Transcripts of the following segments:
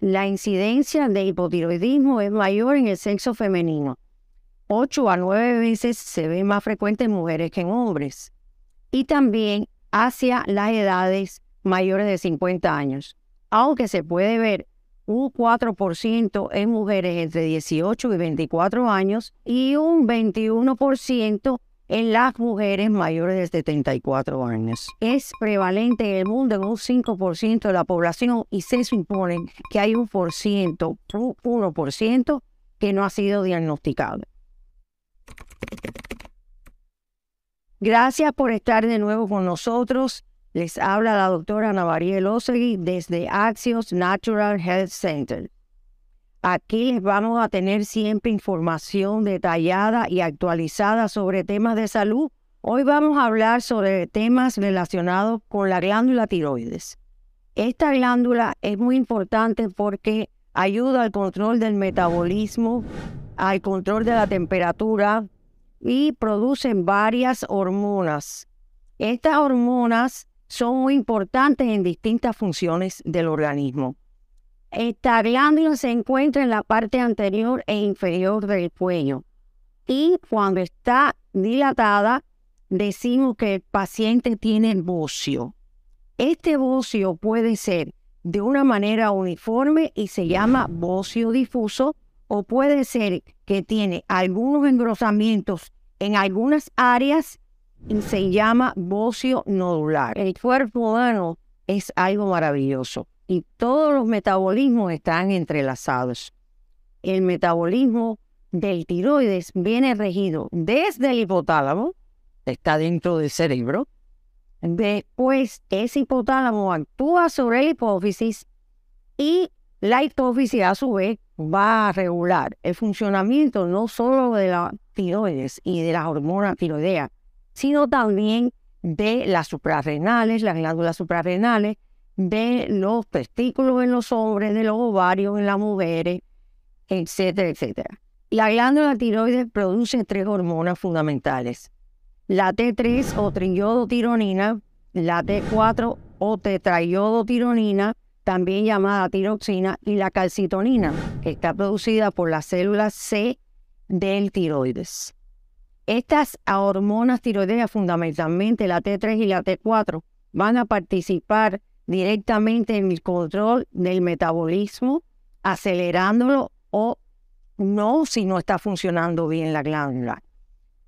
la incidencia de hipotiroidismo es mayor en el sexo femenino. 8 a 9 veces se ve más frecuente en mujeres que en hombres. Y también hacia las edades mayores de 50 años, aunque se puede ver un 4% en mujeres entre 18 y 24 años y un 21% en las mujeres mayores de 34 años. Es prevalente en el mundo en un 5% de la población y se supone que hay un por ciento, un 1% que no ha sido diagnosticado. Gracias por estar de nuevo con nosotros. Les habla la doctora Ana María desde Axios Natural Health Center. Aquí les vamos a tener siempre información detallada y actualizada sobre temas de salud. Hoy vamos a hablar sobre temas relacionados con la glándula tiroides. Esta glándula es muy importante porque ayuda al control del metabolismo, al control de la temperatura y produce varias hormonas. Estas hormonas son muy importantes en distintas funciones del organismo. Esta glándula se encuentra en la parte anterior e inferior del cuello y cuando está dilatada decimos que el paciente tiene bocio. Este bocio puede ser de una manera uniforme y se llama bocio difuso o puede ser que tiene algunos engrosamientos en algunas áreas y se llama bocio nodular. El cuerpo humano es algo maravilloso y todos los metabolismos están entrelazados. El metabolismo del tiroides viene regido desde el hipotálamo, está dentro del cerebro. Después, ese hipotálamo actúa sobre la hipófisis y la hipófisis, a su vez, va a regular el funcionamiento no solo de la tiroides y de las hormonas tiroideas, sino también de las suprarrenales, las glándulas suprarrenales, de los testículos en los hombres, de los ovarios en las mujeres, etcétera, etcétera. La glándula tiroides produce tres hormonas fundamentales, la T3 o triiodotironina, la T4 o tetraiodotironina, también llamada tiroxina, y la calcitonina, que está producida por las células C del tiroides. Estas hormonas tiroideas, fundamentalmente la T3 y la T4, van a participar directamente en el control del metabolismo, acelerándolo o no si no está funcionando bien la glándula.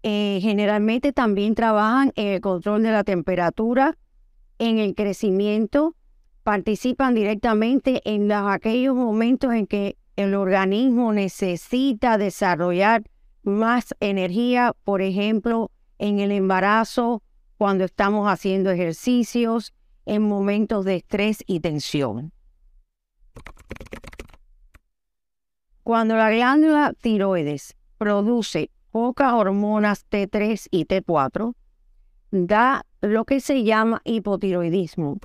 Eh, generalmente también trabajan en el control de la temperatura, en el crecimiento, participan directamente en aquellos momentos en que el organismo necesita desarrollar más energía, por ejemplo, en el embarazo, cuando estamos haciendo ejercicios, en momentos de estrés y tensión. Cuando la glándula tiroides produce pocas hormonas T3 y T4, da lo que se llama hipotiroidismo.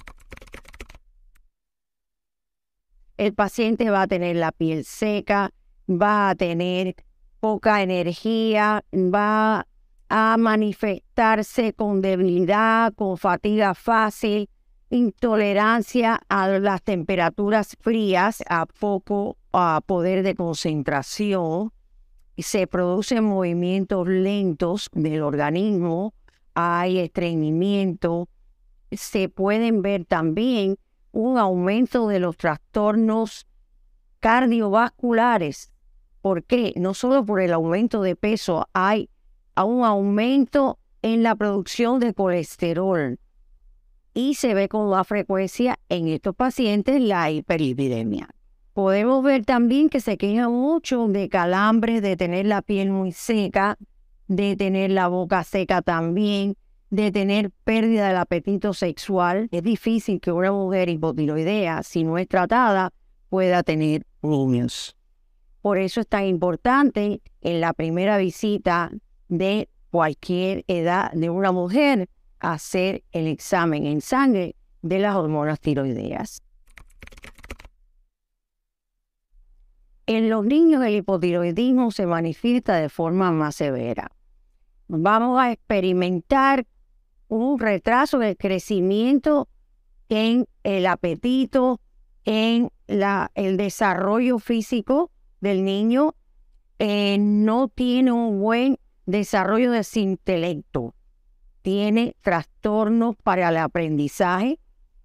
El paciente va a tener la piel seca, va a tener poca energía, va a manifestarse con debilidad, con fatiga fácil, intolerancia a las temperaturas frías, a poco a poder de concentración, se producen movimientos lentos del organismo, hay estreñimiento, se pueden ver también un aumento de los trastornos cardiovasculares. ¿Por qué? No solo por el aumento de peso, hay un aumento en la producción de colesterol y se ve con más frecuencia en estos pacientes la hiperlipidemia. Podemos ver también que se queja mucho de calambres, de tener la piel muy seca, de tener la boca seca también, de tener pérdida del apetito sexual. Es difícil que una mujer hipotiroidea, si no es tratada, pueda tener niños. Por eso es tan importante en la primera visita de cualquier edad de una mujer hacer el examen en sangre de las hormonas tiroideas. En los niños el hipotiroidismo se manifiesta de forma más severa. Vamos a experimentar un retraso del crecimiento en el apetito, en la, el desarrollo físico del niño, eh, no tiene un buen desarrollo de su intelecto tiene trastornos para el aprendizaje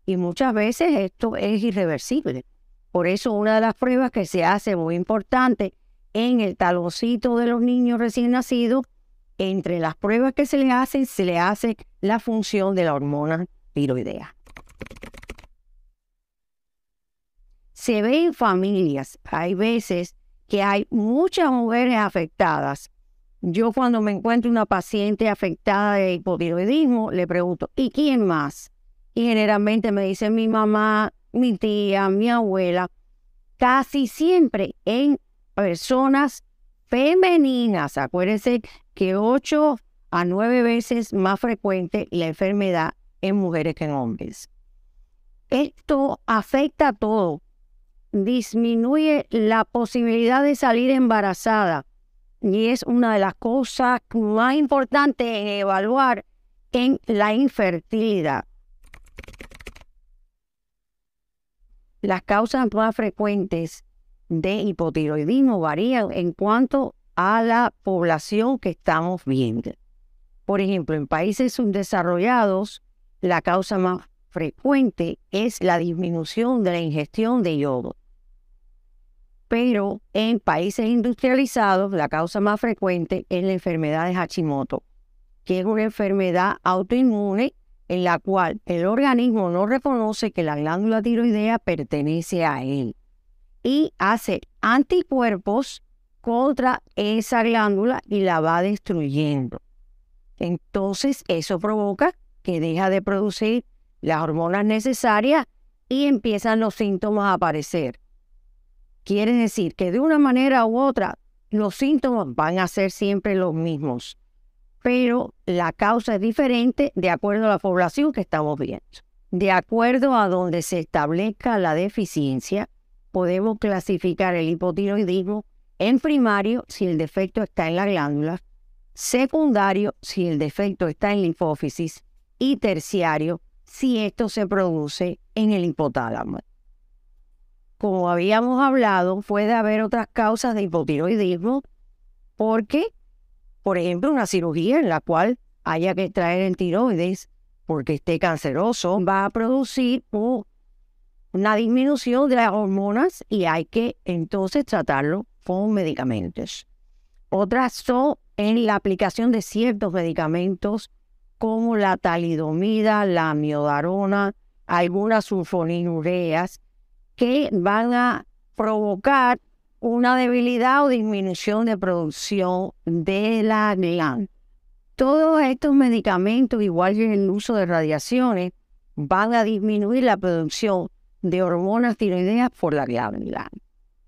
y muchas veces esto es irreversible. Por eso una de las pruebas que se hace muy importante en el talocito de los niños recién nacidos, entre las pruebas que se le hacen, se le hace la función de la hormona tiroidea. Se ve en familias, hay veces que hay muchas mujeres afectadas yo cuando me encuentro una paciente afectada de hipotiroidismo, le pregunto, ¿y quién más? Y generalmente me dice mi mamá, mi tía, mi abuela, casi siempre en personas femeninas. Acuérdense que 8 a 9 veces más frecuente la enfermedad en mujeres que en hombres. Esto afecta a todo. Disminuye la posibilidad de salir embarazada y es una de las cosas más importantes evaluar en la infertilidad. Las causas más frecuentes de hipotiroidismo varían en cuanto a la población que estamos viendo. Por ejemplo, en países subdesarrollados, la causa más frecuente es la disminución de la ingestión de yodo pero en países industrializados la causa más frecuente es la enfermedad de Hashimoto, que es una enfermedad autoinmune en la cual el organismo no reconoce que la glándula tiroidea pertenece a él y hace anticuerpos contra esa glándula y la va destruyendo. Entonces eso provoca que deja de producir las hormonas necesarias y empiezan los síntomas a aparecer. Quiere decir que de una manera u otra los síntomas van a ser siempre los mismos, pero la causa es diferente de acuerdo a la población que estamos viendo. De acuerdo a donde se establezca la deficiencia, podemos clasificar el hipotiroidismo en primario si el defecto está en la glándula, secundario si el defecto está en linfófisis y terciario si esto se produce en el hipotálamo como habíamos hablado, puede haber otras causas de hipotiroidismo porque, por ejemplo, una cirugía en la cual haya que extraer el tiroides porque esté canceroso va a producir una disminución de las hormonas y hay que entonces tratarlo con medicamentos. Otras son en la aplicación de ciertos medicamentos como la talidomida, la miodarona, algunas sulfoninureas que van a provocar una debilidad o disminución de producción de la glándula. Todos estos medicamentos, igual que el uso de radiaciones, van a disminuir la producción de hormonas tiroideas por la glándula,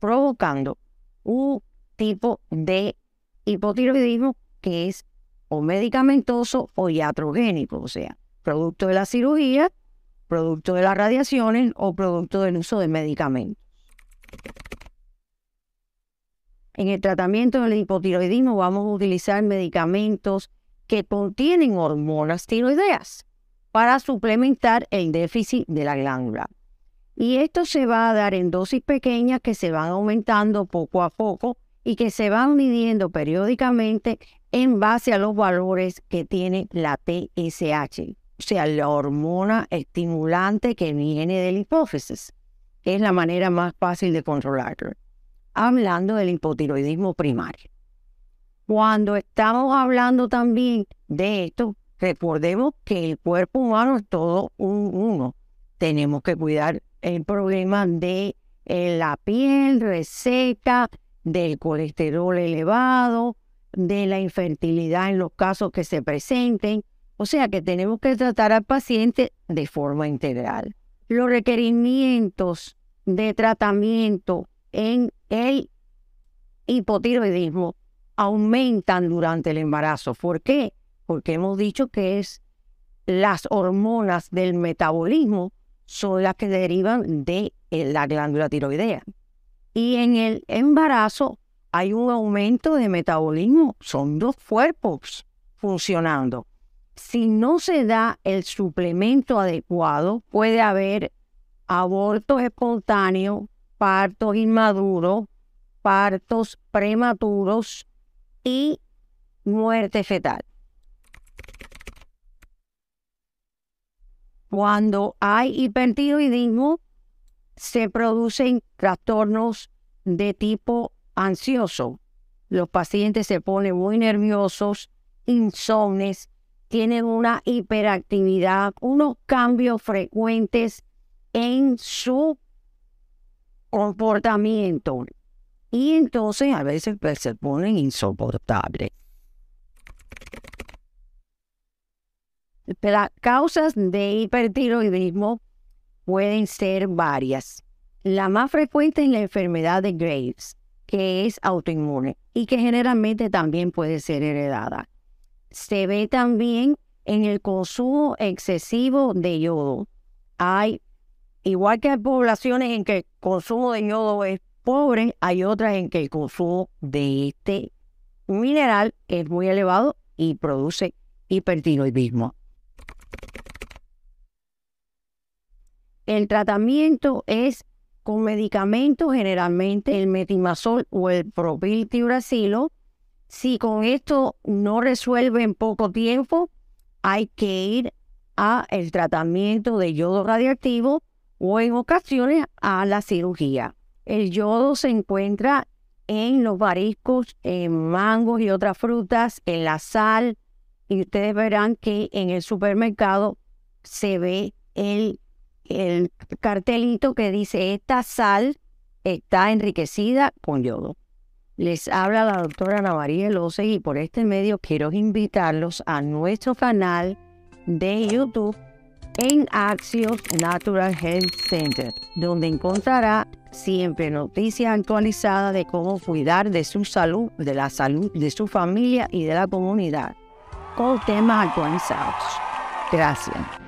provocando un tipo de hipotiroidismo que es o medicamentoso o iatrogénico, o sea, producto de la cirugía producto de las radiaciones o producto del uso de medicamentos. En el tratamiento del hipotiroidismo vamos a utilizar medicamentos que contienen hormonas tiroideas para suplementar el déficit de la glándula. Y esto se va a dar en dosis pequeñas que se van aumentando poco a poco y que se van midiendo periódicamente en base a los valores que tiene la TSH, o sea, la hormona estimulante que viene de la hipófisis. Es la manera más fácil de controlarlo. Hablando del hipotiroidismo primario. Cuando estamos hablando también de esto, recordemos que el cuerpo humano es todo un uno. Tenemos que cuidar el problema de eh, la piel reseca, del colesterol elevado, de la infertilidad en los casos que se presenten o sea que tenemos que tratar al paciente de forma integral. Los requerimientos de tratamiento en el hipotiroidismo aumentan durante el embarazo. ¿Por qué? Porque hemos dicho que es las hormonas del metabolismo son las que derivan de la glándula tiroidea. Y en el embarazo hay un aumento de metabolismo. Son dos cuerpos funcionando si no se da el suplemento adecuado, puede haber aborto espontáneos, partos inmaduros, partos prematuros y muerte fetal. Cuando hay hipertiroidismo, se producen trastornos de tipo ansioso. Los pacientes se ponen muy nerviosos, insomnes, tienen una hiperactividad, unos cambios frecuentes en su comportamiento. Y entonces a veces pues, se ponen insoportables. Las causas de hipertiroidismo pueden ser varias. La más frecuente es la enfermedad de Graves, que es autoinmune y que generalmente también puede ser heredada se ve también en el consumo excesivo de yodo. Hay, igual que hay poblaciones en que el consumo de yodo es pobre, hay otras en que el consumo de este mineral es muy elevado y produce hipertiroidismo. El tratamiento es con medicamentos, generalmente el metimazol o el propiltiuracilo, si con esto no resuelve en poco tiempo, hay que ir a el tratamiento de yodo radiactivo o en ocasiones a la cirugía. El yodo se encuentra en los bariscos, en mangos y otras frutas, en la sal, y ustedes verán que en el supermercado se ve el, el cartelito que dice esta sal está enriquecida con yodo. Les habla la doctora Ana María López y por este medio quiero invitarlos a nuestro canal de YouTube en Axios Natural Health Center, donde encontrará siempre noticias actualizadas de cómo cuidar de su salud, de la salud de su familia y de la comunidad, con temas actualizados. Gracias.